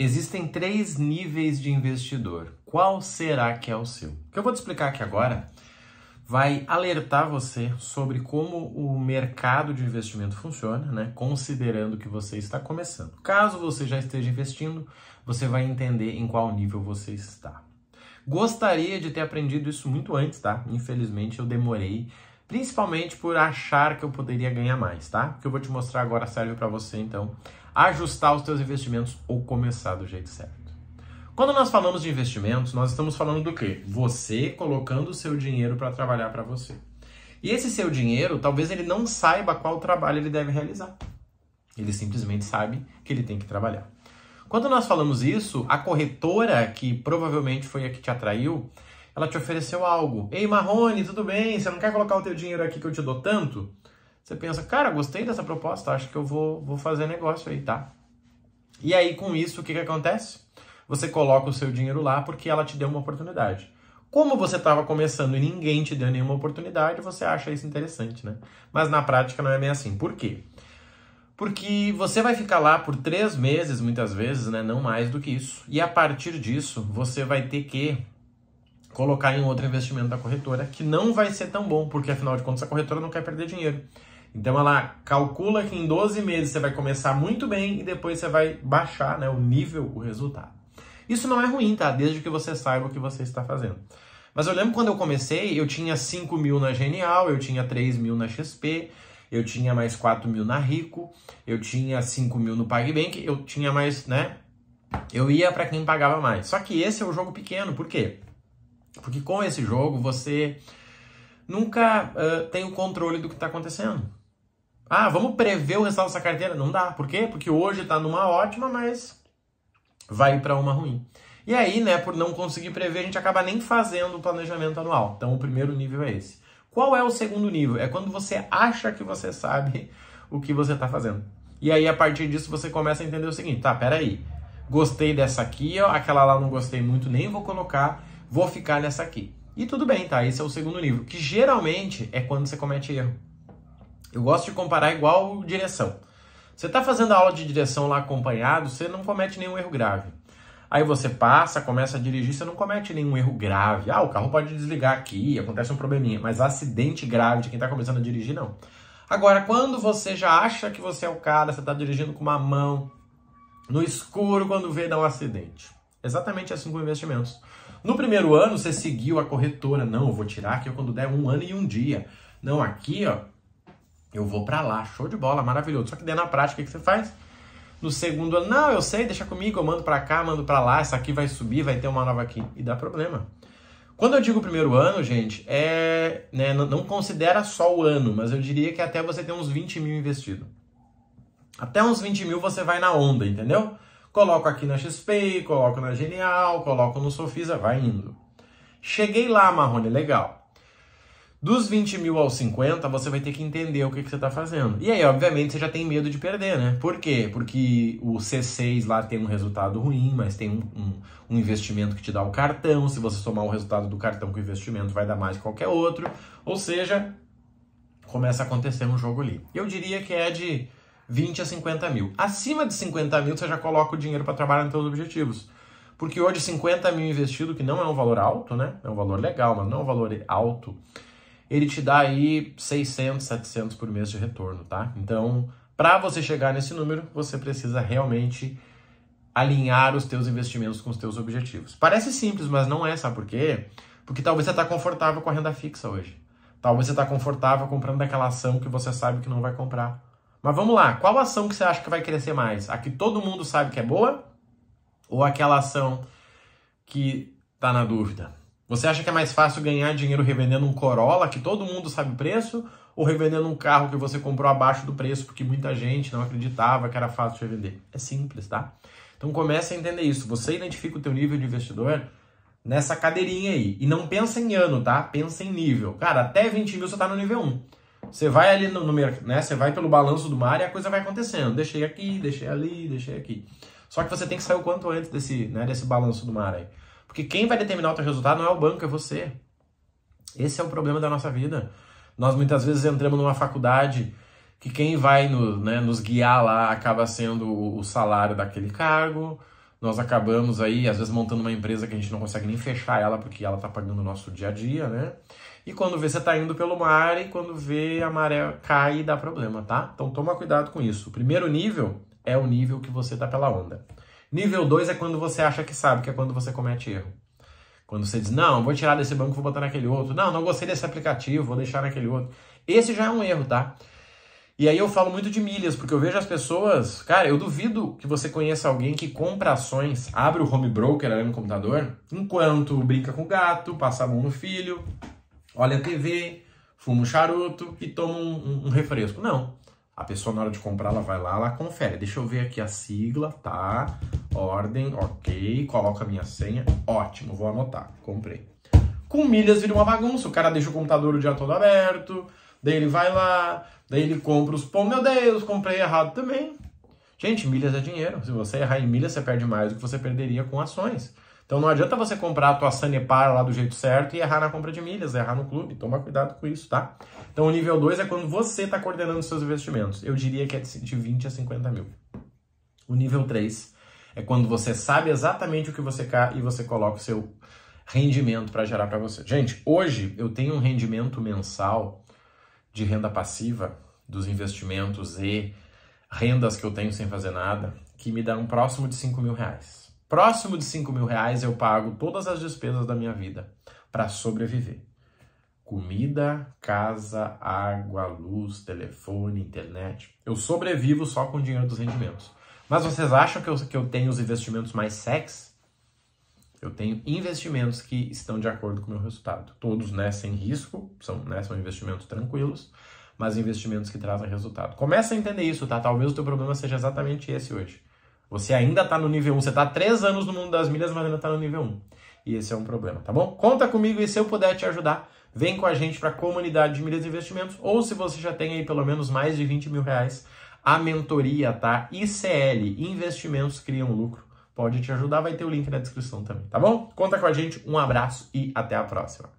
Existem três níveis de investidor. Qual será que é o seu? O que eu vou te explicar aqui agora vai alertar você sobre como o mercado de investimento funciona, né? Considerando que você está começando. Caso você já esteja investindo, você vai entender em qual nível você está. Gostaria de ter aprendido isso muito antes, tá? Infelizmente eu demorei principalmente por achar que eu poderia ganhar mais, tá? O que eu vou te mostrar agora serve para você então ajustar os teus investimentos ou começar do jeito certo. Quando nós falamos de investimentos, nós estamos falando do quê? Você colocando o seu dinheiro para trabalhar para você. E esse seu dinheiro, talvez ele não saiba qual trabalho ele deve realizar. Ele simplesmente sabe que ele tem que trabalhar. Quando nós falamos isso, a corretora que provavelmente foi a que te atraiu, ela te ofereceu algo. Ei, Marrone, tudo bem? Você não quer colocar o teu dinheiro aqui que eu te dou tanto? Você pensa, cara, gostei dessa proposta, acho que eu vou, vou fazer negócio aí, tá? E aí, com isso, o que, que acontece? Você coloca o seu dinheiro lá porque ela te deu uma oportunidade. Como você estava começando e ninguém te deu nenhuma oportunidade, você acha isso interessante, né? Mas na prática não é bem assim. Por quê? Porque você vai ficar lá por três meses, muitas vezes, né? Não mais do que isso. E a partir disso, você vai ter que colocar em outro investimento da corretora, que não vai ser tão bom, porque afinal de contas a corretora não quer perder dinheiro. Então ela calcula que em 12 meses você vai começar muito bem e depois você vai baixar né, o nível, o resultado. Isso não é ruim, tá? Desde que você saiba o que você está fazendo. Mas eu lembro quando eu comecei, eu tinha 5 mil na Genial, eu tinha 3 mil na XP, eu tinha mais 4 mil na Rico, eu tinha 5 mil no PagBank, eu tinha mais, né? Eu ia para quem pagava mais. Só que esse é o jogo pequeno, por quê? Porque com esse jogo você nunca uh, tem o controle do que está acontecendo. Ah, vamos prever o resultado dessa carteira? Não dá. Por quê? Porque hoje está numa ótima, mas vai para uma ruim. E aí, né, por não conseguir prever, a gente acaba nem fazendo o planejamento anual. Então, o primeiro nível é esse. Qual é o segundo nível? É quando você acha que você sabe o que você está fazendo. E aí, a partir disso, você começa a entender o seguinte: tá, peraí, gostei dessa aqui, ó, aquela lá não gostei muito, nem vou colocar vou ficar nessa aqui. E tudo bem, tá? Esse é o segundo nível, que geralmente é quando você comete erro. Eu gosto de comparar igual direção. Você está fazendo a aula de direção lá acompanhado, você não comete nenhum erro grave. Aí você passa, começa a dirigir, você não comete nenhum erro grave. Ah, o carro pode desligar aqui, acontece um probleminha, mas acidente grave de quem está começando a dirigir, não. Agora, quando você já acha que você é o cara, você está dirigindo com uma mão no escuro, quando vê, dá um acidente. Exatamente assim com investimentos. No primeiro ano, você seguiu a corretora. Não, eu vou tirar aqui quando der um ano e um dia. Não, aqui, ó, eu vou para lá. Show de bola, maravilhoso. Só que daí na prática, o que você faz? No segundo ano, não, eu sei, deixa comigo, eu mando para cá, mando para lá, essa aqui vai subir, vai ter uma nova aqui. E dá problema. Quando eu digo primeiro ano, gente, é, né, não, não considera só o ano, mas eu diria que até você ter uns 20 mil investido. Até uns 20 mil você vai na onda, entendeu? Coloco aqui na XP, coloco na Genial, coloco no Sofisa, vai indo. Cheguei lá, Marrone, legal. Dos 20 mil aos 50, você vai ter que entender o que, que você está fazendo. E aí, obviamente, você já tem medo de perder, né? Por quê? Porque o C6 lá tem um resultado ruim, mas tem um, um, um investimento que te dá o cartão. Se você somar o resultado do cartão com o investimento, vai dar mais que qualquer outro. Ou seja, começa a acontecer um jogo ali. Eu diria que é de 20 a 50 mil. Acima de 50 mil, você já coloca o dinheiro para trabalhar nos seus objetivos. Porque hoje 50 mil investido, que não é um valor alto, né? É um valor legal, mas não é um valor alto. Ele te dá aí 600, 700 por mês de retorno, tá? Então, para você chegar nesse número, você precisa realmente alinhar os teus investimentos com os teus objetivos. Parece simples, mas não é, sabe por quê? Porque talvez você está confortável com a renda fixa hoje. Talvez você está confortável comprando aquela ação que você sabe que não vai comprar. Mas vamos lá, qual ação que você acha que vai crescer mais? A que todo mundo sabe que é boa ou aquela ação que está na dúvida? Você acha que é mais fácil ganhar dinheiro revendendo um Corolla que todo mundo sabe o preço ou revendendo um carro que você comprou abaixo do preço porque muita gente não acreditava que era fácil de revender? É simples, tá? Então comece a entender isso. Você identifica o teu nível de investidor nessa cadeirinha aí. E não pensa em ano, tá? Pensa em nível. Cara, até 20 mil você está no nível 1. Você vai ali no, mercado, né? Você vai pelo balanço do mar e a coisa vai acontecendo. Deixei aqui, deixei ali, deixei aqui. Só que você tem que sair o quanto antes desse, né, desse balanço do mar aí. Porque quem vai determinar o teu resultado não é o banco, é você. Esse é o problema da nossa vida. Nós muitas vezes entramos numa faculdade que quem vai no, né, nos guiar lá acaba sendo o salário daquele cargo, nós acabamos aí, às vezes, montando uma empresa que a gente não consegue nem fechar ela porque ela está pagando o nosso dia a dia, né? E quando vê, você está indo pelo mar e quando vê, a maré cai e dá problema, tá? Então toma cuidado com isso. O primeiro nível é o nível que você está pela onda. Nível 2 é quando você acha que sabe, que é quando você comete erro. Quando você diz, não, vou tirar desse banco, vou botar naquele outro. Não, não gostei desse aplicativo, vou deixar naquele outro. Esse já é um erro, tá? E aí eu falo muito de milhas, porque eu vejo as pessoas. Cara, eu duvido que você conheça alguém que compra ações, abre o home broker ali no computador, enquanto brinca com o gato, passa a mão no filho, olha a TV, fuma um charuto e toma um, um, refresco. Não. A pessoa, na hora de comprar, ela vai lá, ela confere. Deixa eu ver aqui a sigla, tá? Ordem, ok. Coloca a minha senha. Ótimo, vou anotar. Comprei. Com milhas vira uma bagunça. O cara deixa o computador o dia todo aberto Daí ele vai lá, daí ele compra os pão. Meu Deus, comprei errado também. Gente, milhas é dinheiro. Se você errar em milhas, você perde mais do que você perderia com ações. Então não adianta você comprar a tua Sanepar lá do jeito certo e errar na compra de milhas, errar no clube. Toma cuidado com isso, tá? Então o nível 2 é quando você está coordenando seus investimentos. Eu diria que é de 20 a 50 mil. O nível 3 é quando você sabe exatamente o que você quer e você coloca o seu rendimento para gerar para você. Gente, hoje eu tenho um rendimento mensal de renda passiva, dos investimentos e rendas que eu tenho sem fazer nada, que me dá um próximo de 5 mil reais. Próximo de 5 mil reais eu pago todas as despesas da minha vida para sobreviver. Comida, casa, água, luz, telefone, internet. Eu sobrevivo só com o dinheiro dos rendimentos. Mas vocês acham que eu, que eu tenho os investimentos mais sexy? Eu tenho investimentos que estão de acordo com o meu resultado. Todos né, sem risco, são, né, são investimentos tranquilos, mas investimentos que trazem resultado. Começa a entender isso, tá? Talvez o teu problema seja exatamente esse hoje. Você ainda está no nível 1, você está três anos no mundo das milhas, mas ainda está no nível 1. E esse é um problema, tá bom? Conta comigo e se eu puder te ajudar, vem com a gente para a comunidade de milhas e investimentos, ou se você já tem aí pelo menos mais de 20 mil reais, a mentoria, tá? ICL, investimentos criam lucro pode te ajudar, vai ter o link na descrição também, tá bom? Conta com a gente, um abraço e até a próxima.